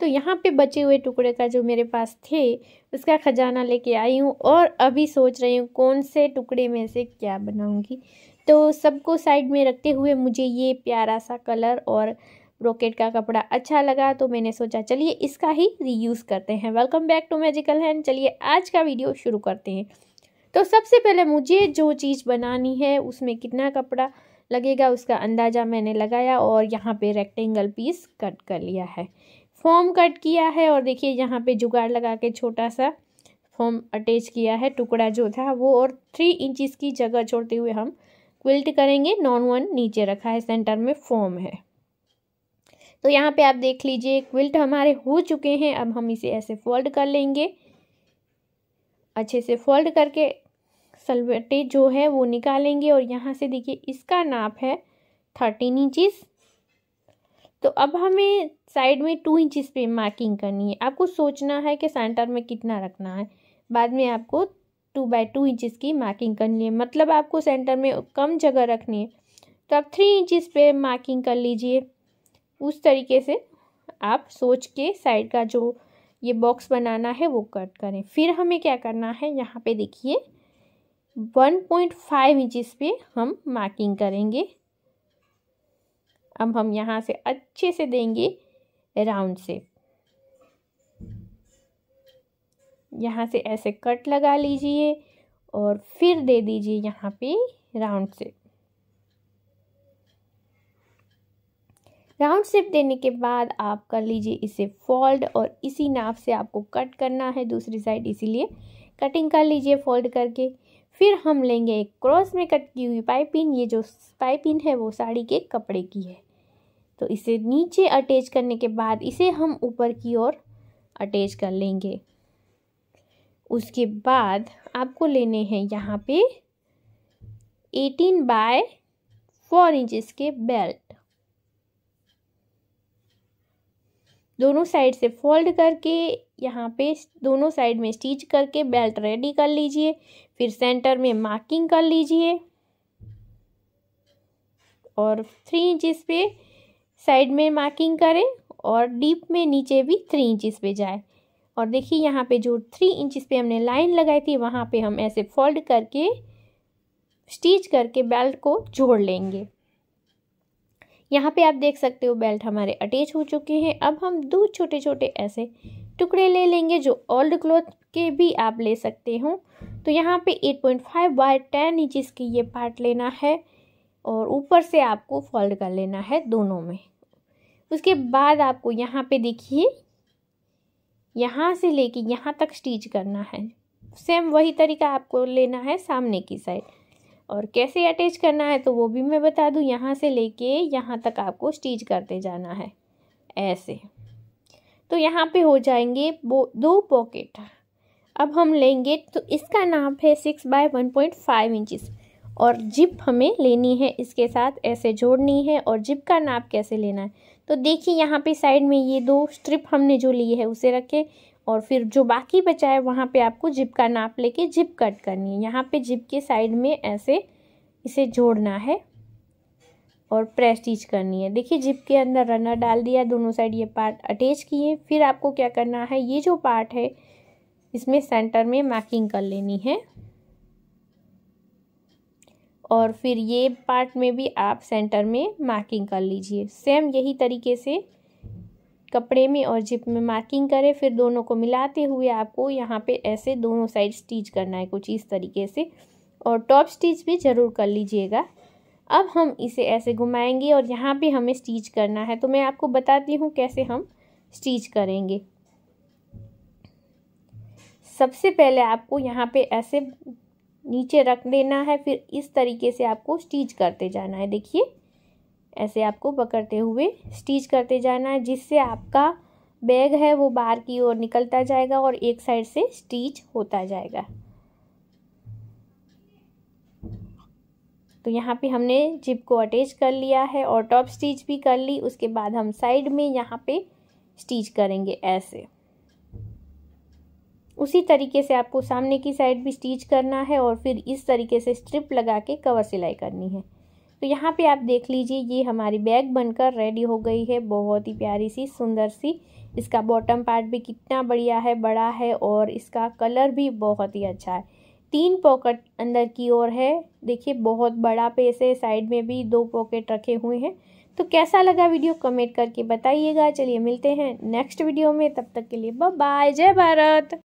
तो यहाँ पे बचे हुए टुकड़े का जो मेरे पास थे उसका ख़जाना लेके आई हूँ और अभी सोच रही हूँ कौन से टुकड़े में से क्या बनाऊँगी तो सबको साइड में रखते हुए मुझे ये प्यारा सा कलर और ब्रोकेट का कपड़ा अच्छा लगा तो मैंने सोचा चलिए इसका ही रीयूज़ करते हैं welcome back to magical hand चलिए आज का वीडियो शुरू करते हैं तो सबसे पहले मुझे जो चीज़ बनानी है उसमें कितना कपड़ा लगेगा उसका अंदाज़ा मैंने लगाया और यहाँ पे रेक्टेंगल पीस कट कर लिया है फॉर्म कट किया है और देखिए यहाँ पे जुगाड़ लगा के छोटा सा फॉर्म अटैच किया है टुकड़ा जो था वो और थ्री इंचिस की जगह छोड़ते हुए हम क्विल्ट करेंगे नॉन वन नीचे रखा है सेंटर में फॉर्म है तो यहाँ पे आप देख लीजिए क्विल्ट हमारे हो चुके हैं अब हम इसे ऐसे फोल्ड कर लेंगे अच्छे से फोल्ड करके सलवटे जो है वो निकालेंगे और यहाँ से देखिए इसका नाप है थर्टीन इंचिस तो अब हमें साइड में टू इंचिस पे मार्किंग करनी है आपको सोचना है कि सेंटर में कितना रखना है बाद में आपको टू बाई टू इंचिस की मार्किंग करनी है मतलब आपको सेंटर में कम जगह रखनी है तो आप थ्री इंचिस पे मार्किंग कर लीजिए उस तरीके से आप सोच के साइड का जो ये बॉक्स बनाना है वो कट करें फिर हमें क्या करना है यहाँ पे देखिए 1.5 पॉइंट इंचिस पे हम मार्किंग करेंगे अब हम यहाँ से अच्छे से देंगे राउंड से यहाँ से ऐसे कट लगा लीजिए और फिर दे दीजिए यहाँ पे राउंड सेप राउंड सेप देने के बाद आप कर लीजिए इसे फोल्ड और इसी नाप से आपको कट करना है दूसरी साइड इसीलिए कटिंग कर लीजिए फोल्ड करके फिर हम लेंगे एक क्रॉस में कट की हुई पाइपिन ये जो पाइपिन है वो साड़ी के कपड़े की है तो इसे नीचे अटैच करने के बाद इसे हम ऊपर की ओर अटैच कर लेंगे उसके बाद आपको लेने हैं यहाँ पे एटीन बाय फोर इंचज़ के बेल्ट दोनों साइड से फोल्ड करके यहाँ पे दोनों साइड में स्टिच करके बेल्ट रेडी कर लीजिए फिर सेंटर में मार्किंग कर लीजिए और थ्री इंचज़ पे साइड में मार्किंग करें और डीप में नीचे भी थ्री इंचिस पे जाए और देखिए यहाँ पे जो थ्री इंचिस पे हमने लाइन लगाई थी वहाँ पे हम ऐसे फोल्ड करके स्टिच करके बेल्ट को जोड़ लेंगे यहाँ पे आप देख सकते हो बेल्ट हमारे अटैच हो चुके हैं अब हम दो छोटे छोटे ऐसे टुकड़े ले लेंगे जो ओल्ड क्लॉथ के भी आप ले सकते हो तो यहाँ पे 8.5 बाय टेन इंचिस की ये पार्ट लेना है और ऊपर से आपको फोल्ड कर लेना है दोनों में उसके बाद आपको यहाँ पे देखिए यहाँ से लेके यहाँ तक स्टिच करना है सेम वही तरीका आपको लेना है सामने की साइड और कैसे अटैच करना है तो वो भी मैं बता दूँ यहाँ से लेके यहाँ तक आपको स्टिच करते जाना है ऐसे तो यहाँ पे हो जाएंगे दो पॉकेट अब हम लेंगे तो इसका नाप है six by one point five inches और जिप हमें लेनी है इसके साथ ऐसे जोड़नी है और जिप का नाप कैसे लेना है तो देखिए यहाँ पे साइड में ये दो स्ट्रिप हमने जो ली है उसे रखें और फिर जो बाकी बचा है वहाँ पे आपको जिप का नाप लेके जिप कट करनी है यहाँ पे जिप के साइड में ऐसे इसे जोड़ना है और प्रेस स्टिच करनी है देखिए जिप के अंदर रनर डाल दिया दोनों साइड ये पार्ट अटैच किए फिर आपको क्या करना है ये जो पार्ट है इसमें सेंटर में मार्किंग कर लेनी है और फिर ये पार्ट में भी आप सेंटर में मार्किंग कर लीजिए सेम यही तरीके से कपड़े में और जिप में मार्किंग करें फिर दोनों को मिलाते हुए आपको यहाँ पे ऐसे दोनों साइड स्टिच करना है कुछ इस तरीके से और टॉप स्टिच भी ज़रूर कर लीजिएगा अब हम इसे ऐसे घुमाएंगे और यहाँ पे हमें स्टिच करना है तो मैं आपको बताती हूँ कैसे हम स्टिच करेंगे सबसे पहले आपको यहाँ पे ऐसे नीचे रख लेना है फिर इस तरीके से आपको स्टिच करते जाना है देखिए ऐसे आपको पकड़ते हुए स्टिच करते जाना है जिससे आपका बैग है वो बाहर की ओर निकलता जाएगा और एक साइड से स्टिच होता जाएगा तो यहाँ पे हमने जिप को अटैच कर लिया है और टॉप स्टिच भी कर ली उसके बाद हम साइड में यहाँ पे स्टिच करेंगे ऐसे उसी तरीके से आपको सामने की साइड भी स्टिच करना है और फिर इस तरीके से स्ट्रिप लगा के कवर सिलाई करनी है तो यहाँ पे आप देख लीजिए ये हमारी बैग बनकर रेडी हो गई है बहुत ही प्यारी सी सुंदर सी इसका बॉटम पार्ट भी कितना बढ़िया है बड़ा है और इसका कलर भी बहुत ही अच्छा है तीन पॉकेट अंदर की ओर है देखिए बहुत बड़ा पेस है साइड में भी दो पॉकेट रखे हुए हैं तो कैसा लगा वीडियो कमेंट करके बताइएगा चलिए मिलते हैं नेक्स्ट वीडियो में तब तक के लिए बाय जय भारत